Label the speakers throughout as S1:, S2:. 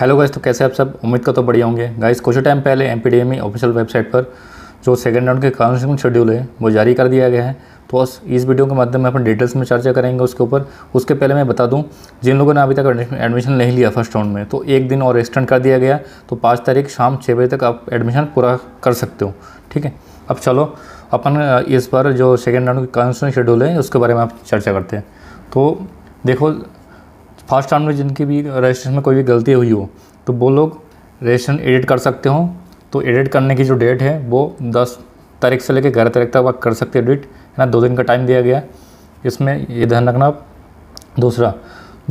S1: hello guys तो कैसे आप सब उम्मीद का तो बढ़िया होंगे गाइस कुछ टाइम पहले एम ऑफिशियल वेबसाइट पर जो सेकेंड राउंड के काउंसलिंग शेड्यूल है वो जारी कर दिया गया है तो इस वीडियो के माध्यम में अपन डिटेल्स में चर्चा करेंगे उसके ऊपर उसके पहले मैं बता दूं जिन लोगों ने अभी तक एडमिशन नहीं लिया फर्स्ट राउंड में तो एक दिन और एक्सटेंड कर दिया गया तो पाँच तारीख शाम छः बजे तक आप एडमिशन पूरा कर सकते हो ठीक है अब चलो अपन इस बार जो सेकेंड राउंड के काउंसलिंग शेड्यूल है उसके बारे में आप चर्चा करते हैं तो देखो फर्स्ट टर्म में जिनकी भी रजिस्ट्रेशन में कोई भी गलती हुई हो तो वो लोग रजिस्ट्रेशन एडिट कर सकते हो तो एडिट करने की जो डेट है वो दस तारीख से लेकर ग्यारह तारीख तक आप कर सकते हो एडिट है ना दो दिन का टाइम दिया गया इसमें ये ध्यान रखना आप दूसरा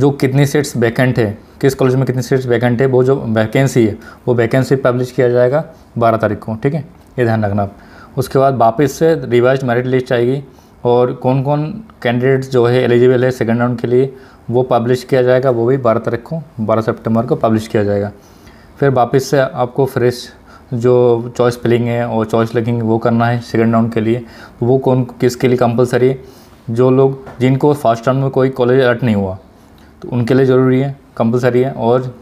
S1: जो कितनी सीट्स वैकेंट है किस कॉलेज में कितनी सीट्स वैकेंट है वो जो वैकेंसी है वो वैकेंसी पब्लिश किया जाएगा बारह तारीख को ठीक है ये ध्यान रखना आप उसके बाद वापस से रिवाइज मेरिट लिस्ट आएगी और कौन कौन कैंडिडेट्स जो है एलिजिबल है सेकेंड राउंड के लिए वो पब्लिश किया जाएगा वो भी बारह तारीख को बारह सितंबर को पब्लिश किया जाएगा फिर वापस से आपको फ्रेश जो चॉइस फिलिंग है और चॉइस लगिंग वो करना है सेकेंड राउंड के लिए तो वो कौन किसके लिए कंपलसरी जो लोग जिनको फर्स्ट राउंड में कोई कॉलेज अलर्ट नहीं हुआ तो उनके लिए ज़रूरी है कंपलसरी है और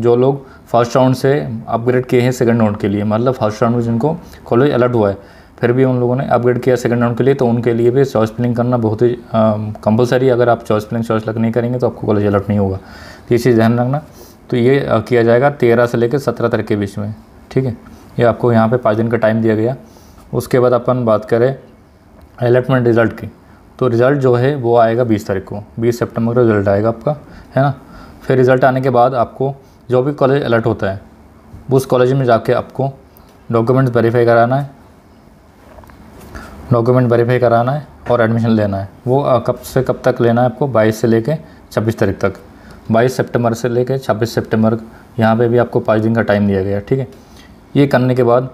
S1: जो लोग फर्स्ट राउंड से अपग्रेड किए हैं सेकेंड राउंड के लिए मतलब फर्स्ट राउंड में जिनको कॉलेज अलर्ट हुआ है फिर भी उन लोगों ने अपग्रेड किया सेकंड राउंड के लिए तो उनके लिए भी चॉइस प्लिंग करना बहुत ही कंपलसरी अगर आप चॉइस प्लिंग चॉइस लग नहीं करेंगे तो आपको कॉलेज अलर्ट नहीं होगा तो ये चीज़ ध्यान रखना तो ये किया जाएगा तेरह से लेकर सत्रह तारीख के बीच में ठीक है ये आपको यहाँ पर पाँच दिन का टाइम दिया गया उसके बाद अपन बात करें अलॉटमेंट रिज़ल्ट की तो रिज़ल्ट जो है वो आएगा बीस तारीख को बीस सेप्टेम्बर को रिज़ल्ट आएगा आपका है ना फिर रिज़ल्ट आने के बाद आपको जो भी कॉलेज अलर्ट होता है उस कॉलेज में जाके आपको डॉक्यूमेंट्स वेरीफाई कराना है डॉक्यूमेंट वेरीफाई कराना है और एडमिशन लेना है वो कब से कब तक लेना है आपको बाईस से लेके छब्बीस तारीख तक बाईस सितंबर से लेके छब्बीस सितंबर यहाँ पे भी आपको पाँच दिन का टाइम दिया गया ठीक है ये करने के बाद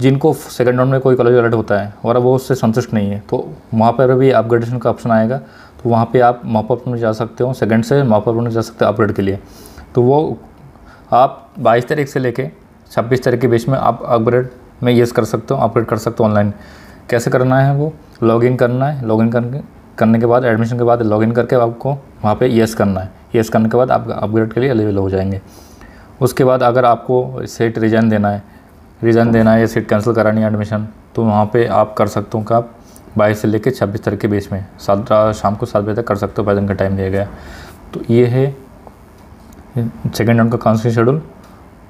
S1: जिनको सेकेंड राउंड में कोई कॉलेज अलर्ट होता है और वो उससे संतुष्ट नहीं है तो वहाँ पर भी अपग्रेडेशन का ऑप्शन आएगा तो वहाँ पर आप मॉपअप में जा सकते हो सेकेंड से मॉपअप में जा सकते हो अपग्रेड के लिए तो वो आप बाईस तारीख से लेके छब्बीस तारीख के बीच में आप अपग्रेड में येस कर सकते हो अपग्रेड कर सकते हो ऑनलाइन कैसे करना है वो लॉगिन करना है लॉगिन करके करने के बाद एडमिशन के बाद लॉगिन करके आपको वहाँ पे येस करना है येस करने के बाद आप अपग्रेड के लिए अलेवेल हो जाएंगे उसके बाद अगर आपको सीट रिजाइन देना है रिजाइन देना है या सीट कैंसिल करानी है एडमिशन तो वहाँ पे आप कर सकते हो आप बाईस से लेकर छब्बीस तारीख के बीच में सात शाम को सात बजे तक कर सकते हो पैदन का टाइम दिया गया तो ये है सेकेंड राउंड का काउंसिल शेड्यूल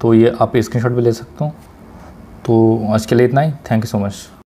S1: तो ये आप स्क्रीन भी ले सकते हो तो आज के लिए इतना ही थैंक यू सो मच